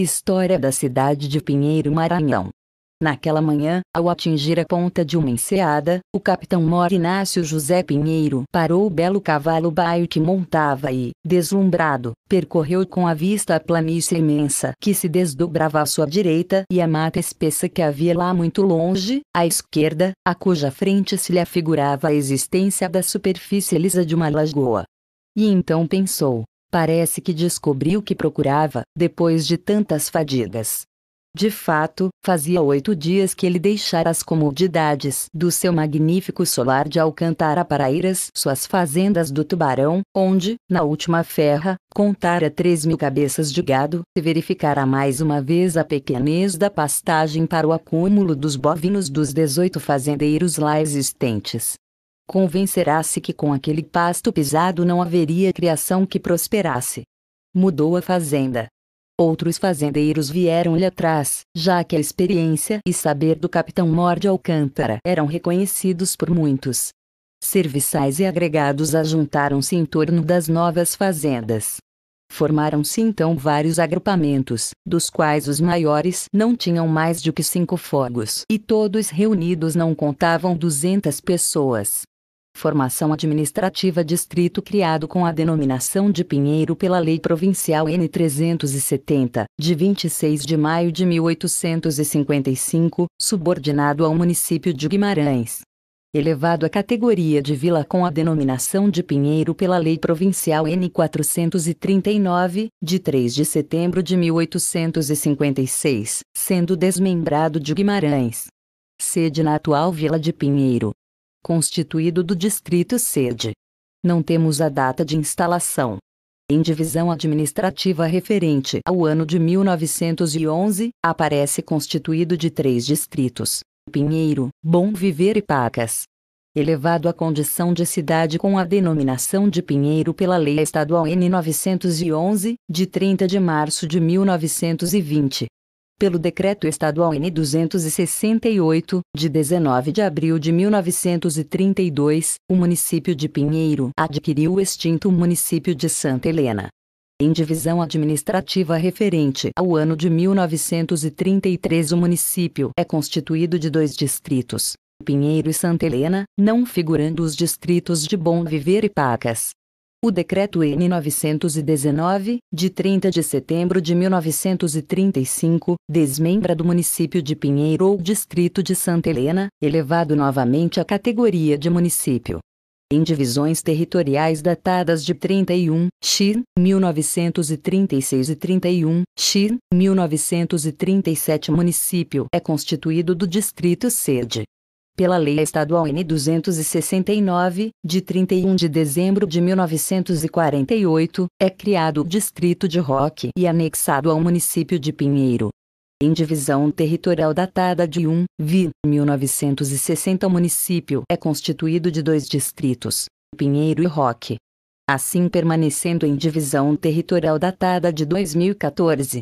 História da cidade de Pinheiro Maranhão. Naquela manhã, ao atingir a ponta de uma enseada, o capitão Mor Inácio José Pinheiro parou o belo cavalo baio que montava e, deslumbrado, percorreu com a vista a planície imensa que se desdobrava à sua direita e a mata espessa que havia lá muito longe, à esquerda, a cuja frente se lhe afigurava a existência da superfície lisa de uma lagoa. E então pensou: Parece que descobriu o que procurava, depois de tantas fadigas. De fato, fazia oito dias que ele deixara as comodidades do seu magnífico solar de Alcântara para ir às suas fazendas do Tubarão, onde, na última ferra, contara três mil cabeças de gado, e verificara mais uma vez a pequenez da pastagem para o acúmulo dos bovinos dos dezoito fazendeiros lá existentes convencerá-se que com aquele pasto pisado não haveria criação que prosperasse. Mudou a fazenda. Outros fazendeiros vieram-lhe atrás, já que a experiência e saber do capitão Morde Alcântara eram reconhecidos por muitos. Serviçais e agregados ajuntaram-se em torno das novas fazendas. Formaram-se então vários agrupamentos, dos quais os maiores não tinham mais do que cinco fogos, e todos reunidos não contavam duzentas pessoas formação administrativa distrito criado com a denominação de Pinheiro pela Lei Provincial N370, de 26 de maio de 1855, subordinado ao município de Guimarães. Elevado à categoria de vila com a denominação de Pinheiro pela Lei Provincial N439, de 3 de setembro de 1856, sendo desmembrado de Guimarães. Sede na atual Vila de Pinheiro constituído do distrito sede. Não temos a data de instalação. Em divisão administrativa referente ao ano de 1911, aparece constituído de três distritos: Pinheiro, Bom Viver e Pacas. Elevado à condição de cidade com a denominação de Pinheiro pela Lei Estadual N911, de 30 de março de 1920, pelo Decreto Estadual N 268, de 19 de abril de 1932, o município de Pinheiro adquiriu o extinto município de Santa Helena. Em divisão administrativa referente ao ano de 1933, o município é constituído de dois distritos, Pinheiro e Santa Helena, não figurando os distritos de Bom Viver e Pacas. O Decreto N919, de 30 de setembro de 1935, desmembra do município de Pinheiro ou distrito de Santa Helena, elevado novamente à categoria de município. Em divisões territoriais datadas de 31, x, 1936 e 31, x, 1937 o município é constituído do distrito sede, pela Lei Estadual N 269, de 31 de dezembro de 1948, é criado o Distrito de Roque e anexado ao município de Pinheiro. Em divisão territorial datada de 1, vi, 1960 o município é constituído de dois distritos, Pinheiro e Roque. Assim permanecendo em divisão territorial datada de 2014,